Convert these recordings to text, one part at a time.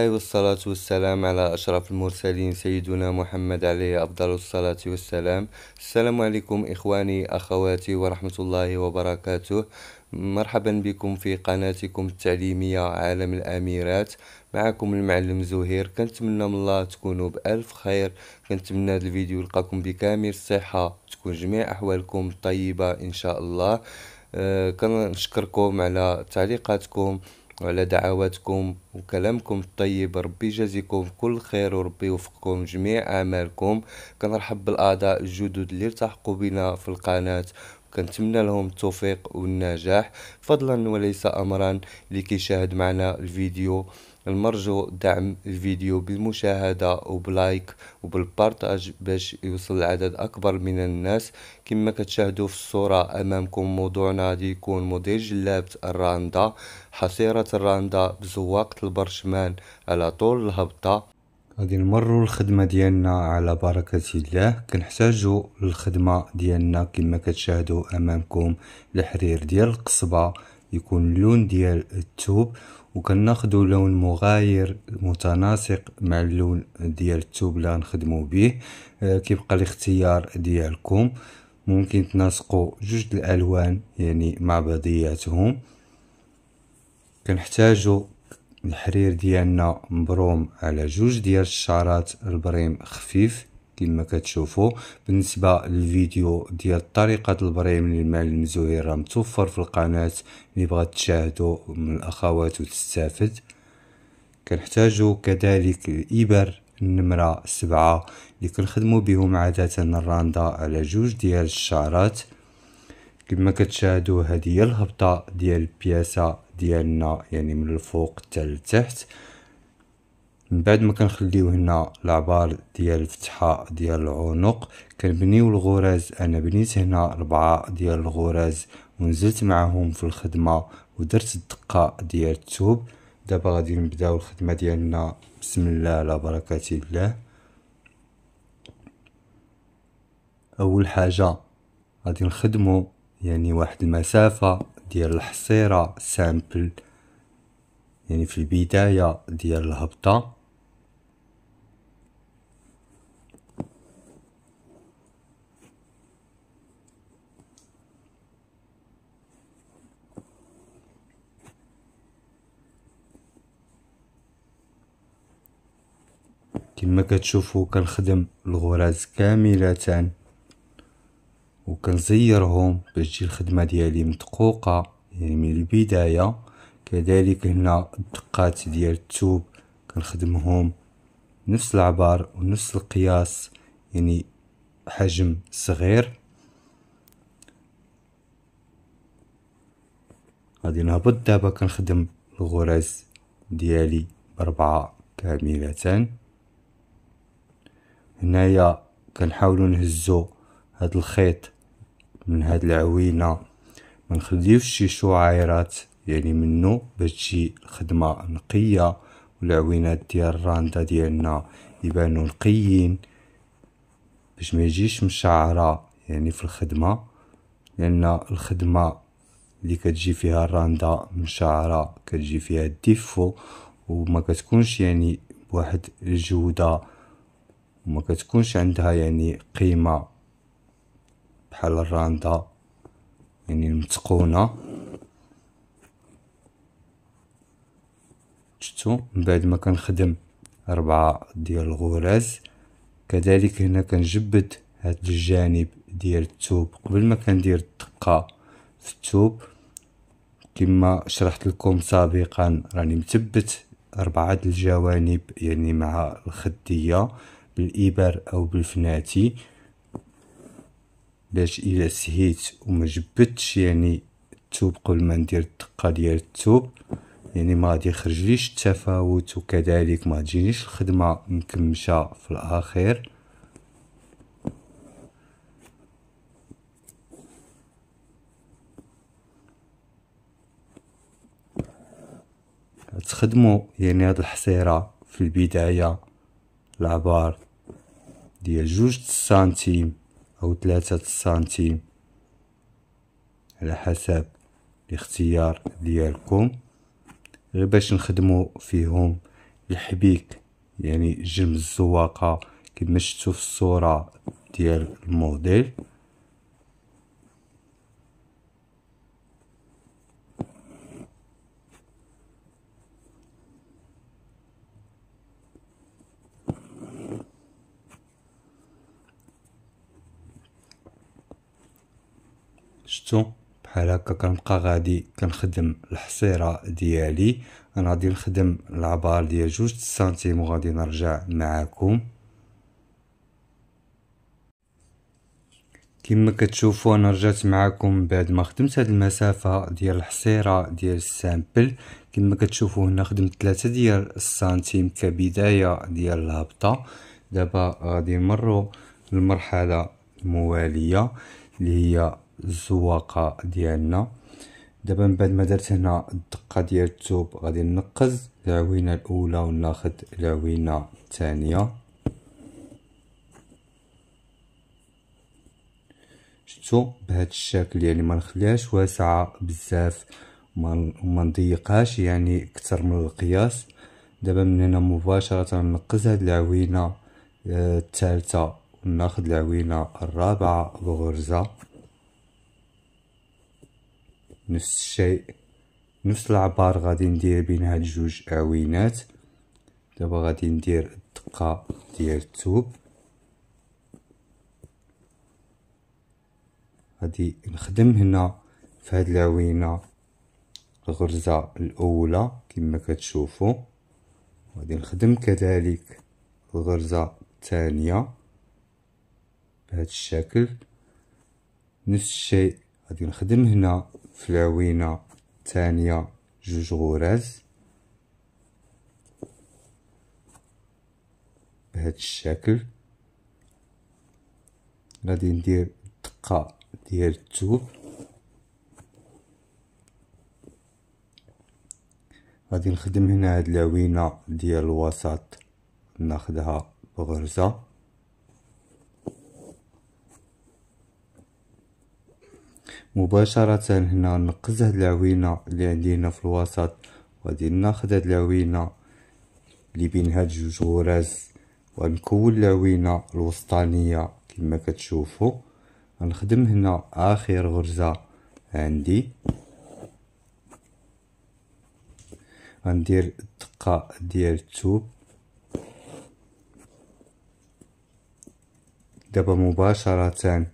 الله والصلاة والسلام على أشرف المرسلين سيدنا محمد عليه أفضل الصلاة والسلام السلام عليكم إخواني أخواتي ورحمة الله وبركاته مرحبا بكم في قناتكم التعليمية عالم الأميرات معكم المعلم زهير كنتمنى من الله تكونوا بألف خير كنتمنى هذا الفيديو يلقاكم بكامل الصحة تكون جميع أحوالكم طيبة إن شاء الله أه كنشكركم على تعليقاتكم وعلى دعواتكم وكلامكم الطيب ربي يجازيكم كل خير وربي يوفقكم جميع اعمالكم كنرحب بالاعضاء الجدد اللي التحقوا بنا في القناه كنتمنى لهم التوفيق والنجاح فضلا وليس امرا لكي يشاهد معنا الفيديو المرجو دعم الفيديو بالمشاهدة وبلايك وبالبارتاج باش يوصل لعدد أكبر من الناس كما كتشاهدوا في الصورة أمامكم موضوعنا غادي يكون موديل جلابة الراندا حصيرة الراندا بزواقة البرشمان على طول الهبطة غادي نمروا الخدمة ديالنا على بركة الله كنحتاجو الخدمة ديالنا كما كتشاهدوا أمامكم الحرير ديال القصبة يكون اللون ديال التوب وكناخدو لون مغاير متناسق مع اللون ديال التوب اللي غنخدمو به آه، كيبقى الاختيار ديالكم ممكن تناسقوا جوج الالوان يعني مع بعضياتهم كنحتاجو الحرير ديالنا مبروم على جوج ديال الشعرات البريم خفيف كما كتشوفوا بالنسبه للفيديو ديال طريقه البريم للمال المزوي راه متوفر في القناه اللي بغات تشاهدوا من الاخوات وتستافد كنحتاجو كذلك الابر النمره سبعة اللي كنخدمو بهم عاده الراندا على جوج ديال الشعرات كما كتشاهدوا هذه هي الهبطه ديال البياسه ديالنا يعني من الفوق حتى لتحت من بعد ما كنخليو هنا العبار ديال الفتحه ديال العنق كنبنيو الغرز انا بنيت هنا ربعة ديال الغرز ونزلت معاهم في الخدمه ودرت الدقه ديال الثوب دابا غادي نبداو الخدمه ديالنا بسم الله على بركه الله اول حاجه غادي نخدمو يعني واحد المسافه ديال الحصيره سامبل يعني في البدايه ديال الهبطه كما كتشوفوا كنخدم الغراز كامله وكنزيرهم باش تجي الخدمه ديالي مدقوقه يعني من البدايه كذلك هنا الدقات ديال الثوب كنخدمهم نفس العبار ونفس القياس يعني حجم صغير غادي نهبط دابا كنخدم الغرز ديالي بربعة كاملة هنايا كنحاولو نهزو هاد الخيط من هاد العوينه ما نخليوش شي شعيرات يعني منه باش تجي الخدمه نقيه والعوينات ديال الراندا ديالنا يبانو نقيين باش ما يجيش مشعره يعني في الخدمه لان الخدمه اللي كتجي فيها الراندا مشعره كتجي فيها الديفو وما كتكونش يعني بواحد الجوده وما كتكونش عندها يعني قيمة بحال الراندا يعني المتقونة شتو من بعد ما كنخدم أربعة ديال الغراز كذلك هنا كنجبد هاد الجانب ديال التوب قبل ما كندير الدقة في التوب كما شرحت لكم سابقا راني مثبت أربعة الجوانب يعني مع الخدية بالإبر أو بالفناتي باش إلا سهيت وما جبتش يعني التوب قبل ما ندير الدقة ديال التوب يعني ما غادي يخرجليش التفاوت وكذلك ما تجينيش الخدمة مكمشة في الأخير تخدموا يعني هاد الحصيرة في البداية العبار ديال جوج سنتيم او ثلاثة سنتيم على حسب الاختيار ديالكم غير باش نخدمو فيهم الحبيك يعني جم الزواقه كما شفتو في الصوره ديال الموديل شتو بحال هكا كنبقى غادي كنخدم الحصيره ديالي انا غادي نخدم العبار ديال جوج سنتيم وغادي نرجع معاكم كما كتشوفوا انا رجعت معكم بعد ما خدمت هذه المسافه ديال الحصيره ديال السامبل كما كتشوفوا هنا خدمت 3 ديال السنتيم كبدايه ديال الهبطه دابا غادي نمروا للمرحله المواليه اللي هي الزواقه ديالنا دابا من بعد ما درت هنا الدقه ديال التوب غادي ننقز العوينه الاولى وناخذ العوينه الثانيه شتو بهذا الشكل يعني ما نخليهاش واسعه بزاف وما نضيقهاش يعني اكثر من القياس دابا من هنا مباشره ننقز هاد العوينه آه، الثالثه وناخذ العوينه الرابعه بغرزه نفس الشيء نفس العبار غادي ندير بين هاد جوج عوينات دابا غادي ندير الدقه ديال التوب غادي نخدم هنا في هاد العوينه الغرزه الاولى كما كتشوفوا غادي نخدم كذلك الغرزه الثانيه بهذا الشكل نفس الشيء غادي نخدم هنا في العوينه الثانيه جوج غراز بهذا الشكل غادي ندير الدقه ديال الثوب غادي نخدم هنا هاد العوينه ديال الوسط ناخدها بغرزه مباشرة هنا نقز هاد العوينة اللي عندنا في الوسط وغادي ناخد هاد العوينة اللي بين هاد جوج غراز ونكون العوينة الوسطانية كما كتشوفوا غنخدم هنا اخر غرزة عندي غندير الدقة ديال التوب دابا مباشرة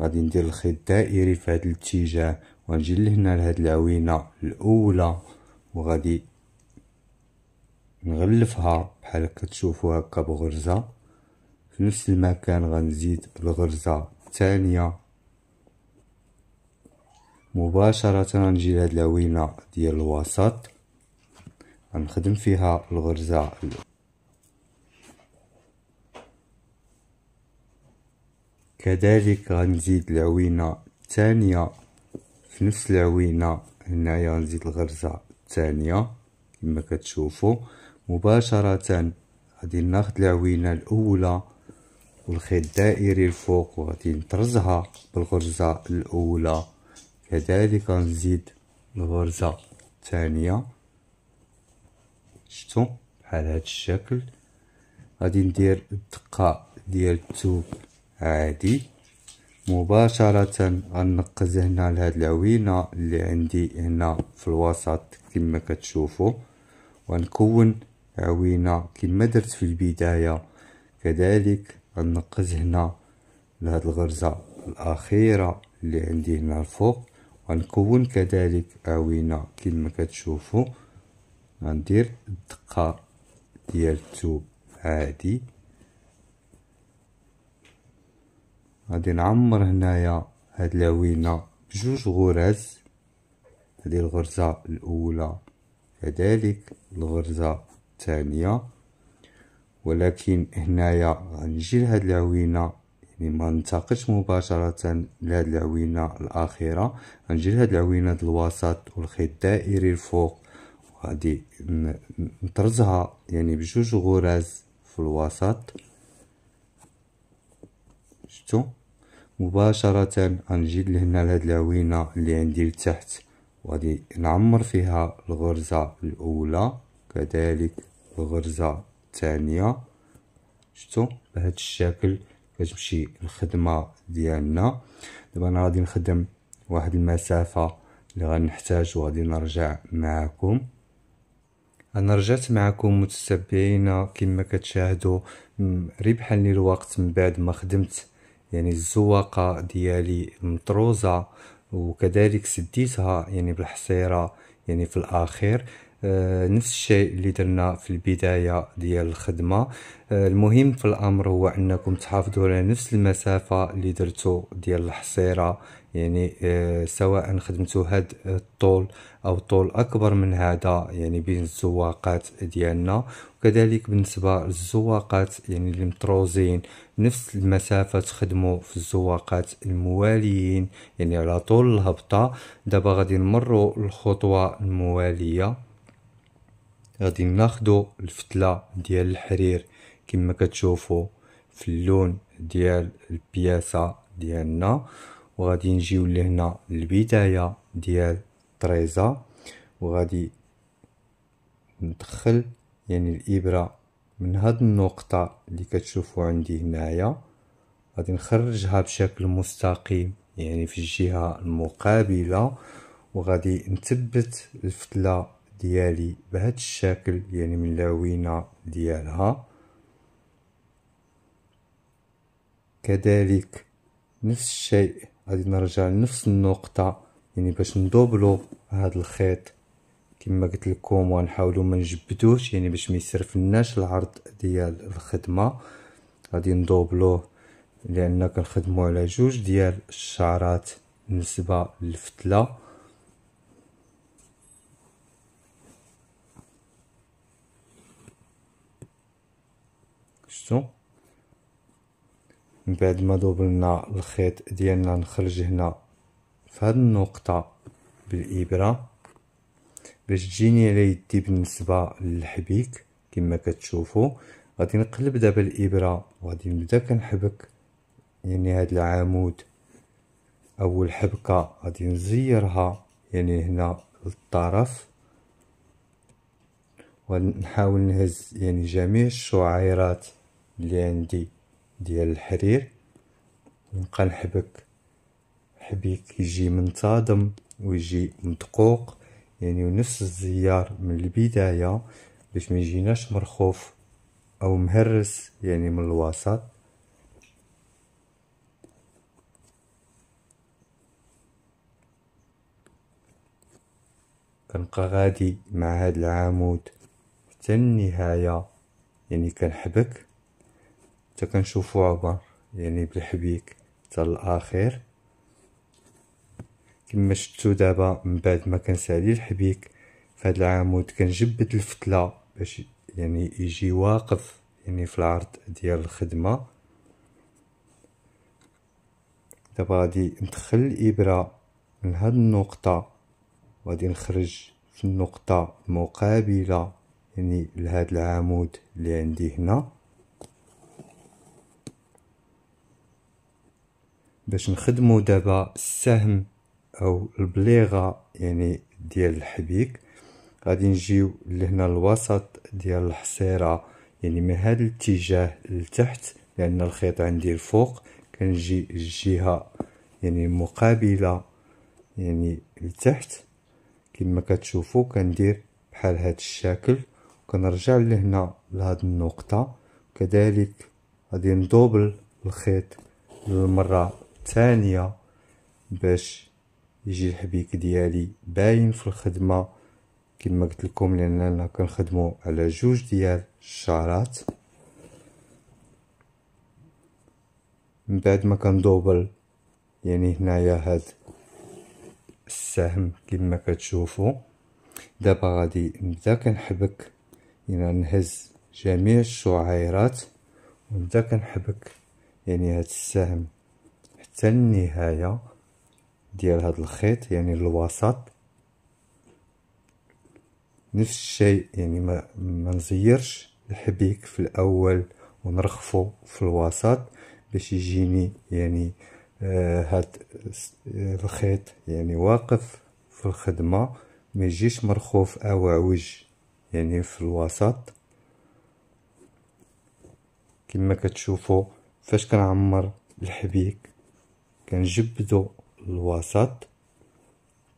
غادي ندير الخيط دائري في هذا الاتجاه ونجي لهنا لهاد العوينه الاولى وغادي نغلفها بحال هكا هكا بغرزه في نفس المكان غنزيد الغرزه الثانيه مباشره غنجي لهاد العوينه ديال الوسط غنخدم فيها الغرزه كذلك غنزيد العوينة الثانية في نفس العوينة هنايا غنزيد الغرزة الثانية كما كتشوفوا مباشرة غادي ناخد العوينة الأولى والخيط دائري الفوق وغادي نطرزها بالغرزة الأولى كذلك غنزيد الغرزة الثانية شتو بحال هاد الشكل غادي ندير الدقة ديال الثوب عادي مباشرة غنقز هنا لهاد العوينة اللي عندي هنا في الوسط كما كتشوفوا ونكون عوينة كما درت في البداية كذلك غنقز هنا لهاد الغرزة الأخيرة اللي عندي هنا الفوق ونكون كذلك عوينة كما كتشوفوا غندير الدقة ديال التوب عادي غادي نعمر هنايا هاد العوينة بجوج غرز هادي الغرزة الأولى كذلك الغرزة الثانية ولكن هنايا غنجي لهاد العوينة يعني ما ننتقلش مباشرة لهاد العوينة الأخيرة غنجي لهاد العوينة د الوسط والخيط الدائري الفوق غادي نطرزها يعني بجوج غرز في الوسط شتو مباشرة غنجي لهنا لهاد العوينة اللي عندي لتحت وغادي نعمر فيها الغرزة الأولى كذلك الغرزة الثانية شتو بهذا الشكل كتمشي الخدمة ديالنا دابا انا غادي نخدم واحد المسافة اللي غنحتاج وغادي نرجع معكم انا رجعت معكم متتبعينا كما كتشاهدوا ربحا للوقت من بعد ما خدمت يعني الزواقة ديالي المطروزة وكذلك سديتها يعني بالحصيرة يعني في الأخير آه، نفس الشيء اللي درنا في البداية ديال الخدمة آه، المهم في الأمر هو أنكم تحافظوا على نفس المسافة اللي درتو ديال الحصيرة يعني آه، سواء خدمتو هاد الطول أو طول أكبر من هذا يعني بين الزواقات ديالنا وكذلك بالنسبة للزواقات يعني اللي مطروزين نفس المسافة تخدموا في الزواقات المواليين يعني على طول الهبطة دابا غادي نمروا الخطوة الموالية غادي ناخدو الفتله ديال الحرير كما كتشوفو في اللون ديال البياسه ديالنا وغادي نجيو لهنا البدايه ديال الطريزه وغادي ندخل يعني الابره من هاد النقطه اللي كتشوفو عندي هنايا غادي نخرجها بشكل مستقيم يعني في الجهه المقابله وغادي نثبت الفتله ديالي بهذا الشكل يعني من اللوينه ديالها كذلك نفس الشيء غادي نرجع لنفس النقطة يعني باش ندوبلو هذا الخيط كما قلت لكم ونحاولوا ما نجبدوش يعني باش ما يسرفناش العرض ديال الخدمه غادي ندوبلوه لان كنخدموا على جوج ديال الشعرات بالنسبه للفتله شفتو من بعد ما دوبلنا الخيط ديالنا نخرج هنا في هاد النقطه بالابره باش تجيني على يدي بالنسبه للحبيك كما كتشوفوا غادي نقلب دابا الابره وغادي نبدا كنحبك يعني هاد العمود اول حبكه غادي نزيرها يعني هنا للطرف ونحاول نهز يعني جميع الشعيرات اللي عندي ديال الحرير نبقى نحبك حبيك يجي منتظم ويجي مدقوق يعني نفس الزيار من البداية باش ما يجيناش مرخوف او مهرس يعني من الوسط كنبقى غادي مع هاد العمود حتى النهاية يعني كنحبك حتى كنشوفو عبر يعني بالحبيك حتى الاخير كما شفتو دابا من بعد ما كنسالي الحبيك فهاد العمود كنجبد الفتله باش يعني يجي واقف يعني في العرض ديال الخدمه دابا غادي ندخل الابره من هاد النقطه وغادي نخرج في النقطه المقابله يعني لهاد العمود اللي عندي هنا باش نخدمو دابا السهم او البليغه يعني ديال الحبيك غادي نجيو لهنا الوسط ديال الحصيره يعني من هذا الاتجاه لتحت لان الخيط عندي الفوق كنجي الجهه يعني المقابله يعني لتحت كما كتشوفوا كندير بحال هذا الشكل وكنرجع لهنا لهاد النقطه كذلك غادي ندوبل الخيط للمره الثانية باش يجي الحبيك ديالي باين في الخدمة كما قلت لكم لاننا كنخدمو على جوج ديال الشعرات من بعد ما كندوبل يعني هنايا هاد السهم كما كتشوفوا دابا غادي نبدا كنحبك يعني نهز جميع الشعيرات ونبدا كنحبك يعني هاد السهم حتى النهاية ديال هاد الخيط يعني الوسط نفس الشيء يعني ما, ما نزيرش الحبيك في الاول ونرخفه في الوسط باش يجيني يعني آه هاد الخيط يعني واقف في الخدمة ما يجيش مرخوف اواعوج يعني في الوسط كما كتشوفوا فاش كنعمر الحبيك كنجبدو الوسط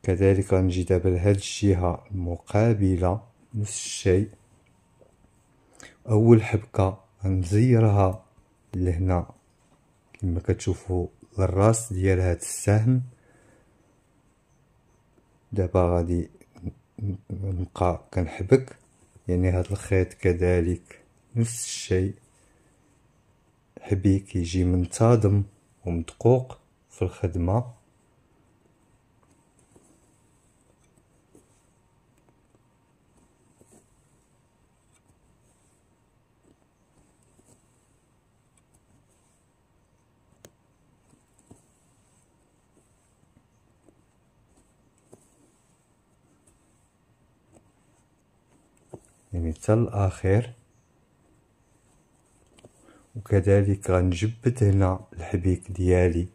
كذلك غنجي دابا لهاد الجهه المقابله نفس الشيء اول حبكه غنزيرها لهنا كما كتشوفوا الراس ديال هاد السهم دابا غادي نبقى كنحبك يعني هاد الخيط كذلك نفس الشيء حبي كيجي منتظم ومدقوق في الخدمة يعني حتى الاخير وكذلك غنجبد هنا الحبيك ديالي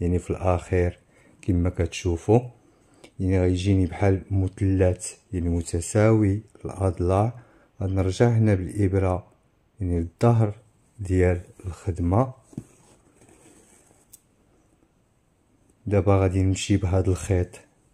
يعني في الاخير كما كتشوفوا يعني غيجيني بحال مثلث يعني متساوي الاضلاع غنرجع هنا بالابره يعني الظهر ديال الخدمه دابا غادي نمشي بهاد الخيط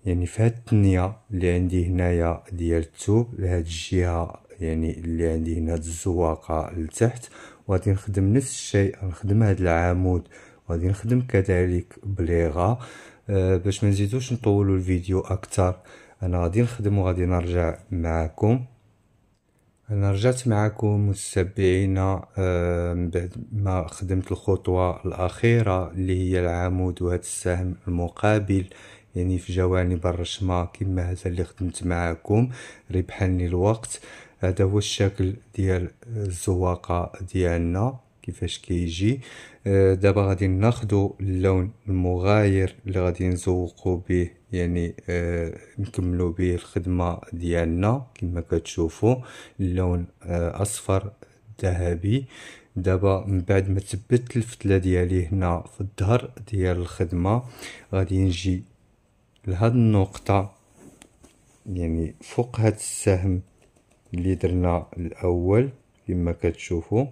يعني في هاد التنيه اللي عندي هنايا ديال الثوب لهاد الجهه يعني اللي عندي هنا الزواقه لتحت وغادي نخدم نفس الشيء نخدم هاد العمود غادي نخدم كذلك بليغه آه، باش ما نزيدوش نطولوا الفيديو اكثر انا غادي نخدم وغادي نرجع معكم انا رجعت معكم متابعينا آه، من بعد ما خدمت الخطوه الاخيره اللي هي العمود وهذا السهم المقابل يعني في جوانب الرشمه كما هذا اللي خدمت معكم ربحني الوقت هذا هو الشكل ديال الزواقه ديالنا كيفاش كيجي آه، دابا غادي ناخدو اللون المغاير اللي غادي نزوقو به يعني آه نكملو به الخدمه ديالنا كما كتشوفوا اللون آه، اصفر ذهبي دابا من بعد ما تبت الفتله ديالي هنا في الظهر ديال الخدمه غادي نجي لهاد النقطه يعني فوق هاد السهم اللي درنا الاول كما كتشوفوا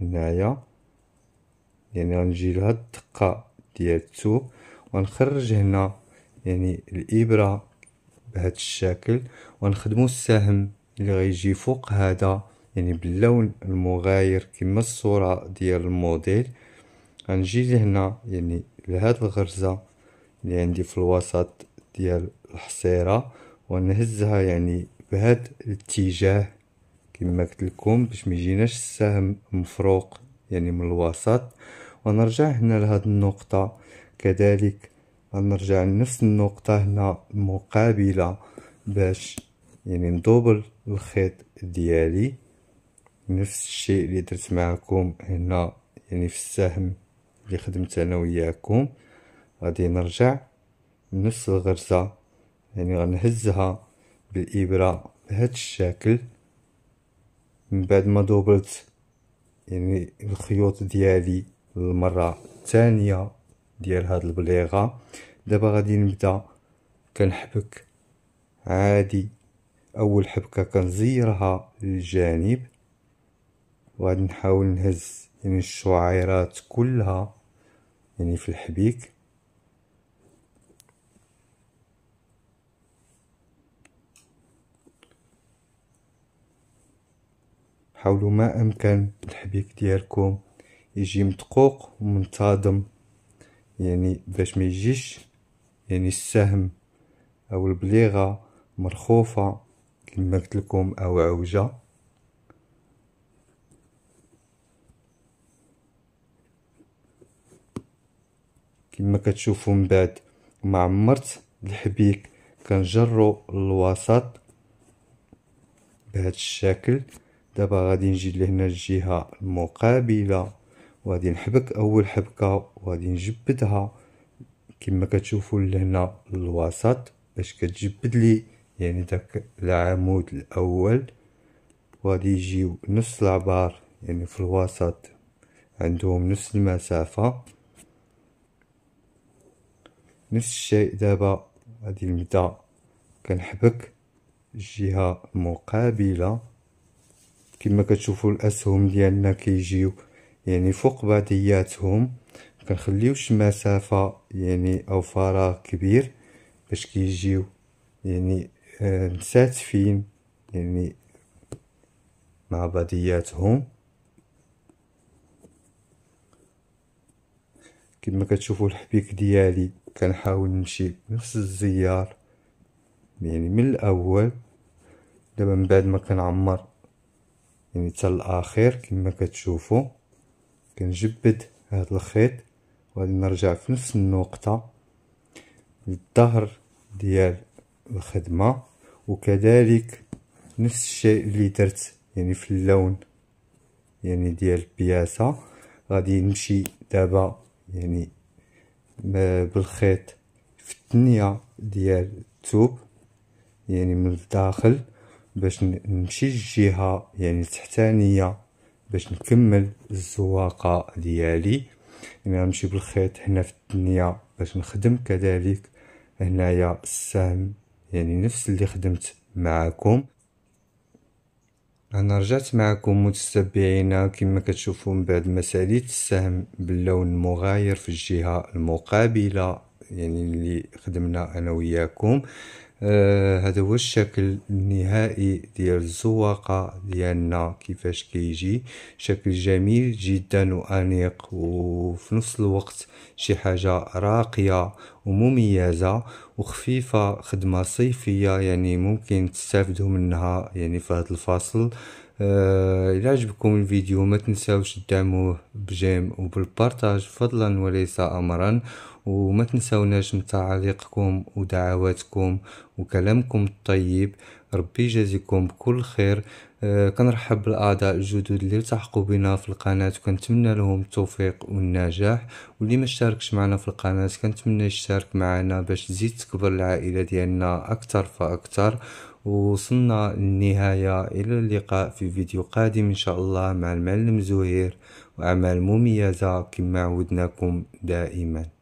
هنايا يعني غنجي لهاد الدقة ديال التوب ونخرج هنا يعني الابره بهاد الشكل ونخدمو السهم اللي غيجي فوق هذا يعني باللون المغاير كما الصوره ديال الموديل غنجي لهنا يعني لهاد الغرزه اللي عندي في الوسط ديال الحصيره ونهزها يعني بهاد الاتجاه كما قلت لكم باش ما يجيناش السهم مفروق يعني من الوسط ونرجع هنا لهاد النقطة كذلك غنرجع لنفس النقطة هنا مقابلة باش يعني ندوبل الخيط ديالي نفس الشيء اللي درت معكم هنا يعني في السهم اللي خدمت انا وياكم غادي نرجع نفس الغرزة يعني غنهزها بالإبرة بهذا الشكل من بعد ما دوبلت يعني الخيوط ديالي المره الثانيه ديال هاد البليغه دابا غادي نبدا كنحبك عادي اول حبكه كنزيرها للجانب وغادي نحاول نهز يعني الشعيرات كلها يعني في الحبيك حاولوا ما امكن الحبيب ديالكم يجي مدقوق ومنتظم يعني باش ما يجيش يعني السهم او البليغه مرخوفه كما قلت لكم او عوجه كما كتشوفوا من بعد ما عمرت الحبيك كنجرو للوسط بهذا الشكل دابا غادي نجي لهنا الجهه المقابله وغادي نحبك اول حبكه وغادي نجبدها كما كتشوفوا لهنا الوسط باش كتجبد لي يعني داك العمود الاول وغادي يجيو نفس العبار يعني في الوسط عندهم نفس المسافه نفس الشيء دابا غادي نبدا كنحبك الجهه المقابله كما كتشوفوا الاسهم ديالنا كيجيو يعني فوق بعضياتهم شي مسافه يعني او فراغ كبير باش كيجيو يعني آه، مساتفين يعني مع بعضياتهم كما كتشوفوا الحبيك ديالي كنحاول نمشي بنفس الزيار يعني من الاول دابا من بعد ما كنعمر يعني حتى الاخير كما كتشوفوا كنجبد هذا الخيط وغادي نرجع في نفس النقطه للظهر ديال الخدمه وكذلك نفس الشيء اللي درت يعني في اللون يعني ديال البياسه غادي نمشي دابا يعني بالخيط في الثنيه ديال الثوب يعني من الداخل باش نمشي الجهة يعني التحتانيه باش نكمل الزواقه ديالي يعني غنمشي بالخيط هنا في الدنيا باش نخدم كذلك هنايا السهم يعني نفس اللي خدمت معاكم انا رجعت معكم متتبعينا كما كتشوفوا من بعد ما ساليت السهم باللون مغاير في الجهه المقابله يعني اللي خدمنا انا وياكم آه هذا هو الشكل النهائي ديال الزواقة ديالنا كيفاش كيجي شكل جميل جدا وأنيق وفي نفس الوقت شي حاجة راقية ومميزة وخفيفة خدمة صيفية يعني ممكن تستافدوا منها يعني في هذا الفصل آه عجبكم الفيديو ما تنساوش تدعموه بجيم وبالبارتاج فضلا وليس أمرا وما تنسوناش من تعاليقكم ودعواتكم وكلامكم الطيب ربي يجازيكم بكل خير أه كنرحب بالاعضاء الجدد اللي التحقوا بنا في القناه وكنتمنى لهم التوفيق والنجاح واللي ما اشتركش معنا في القناه كنتمنى يشترك معنا باش تزيد تكبر العائله ديالنا اكثر فاكثر وصلنا للنهايه الى اللقاء في فيديو قادم ان شاء الله مع المعلم زهير واعمال مميزه كما عودناكم دائما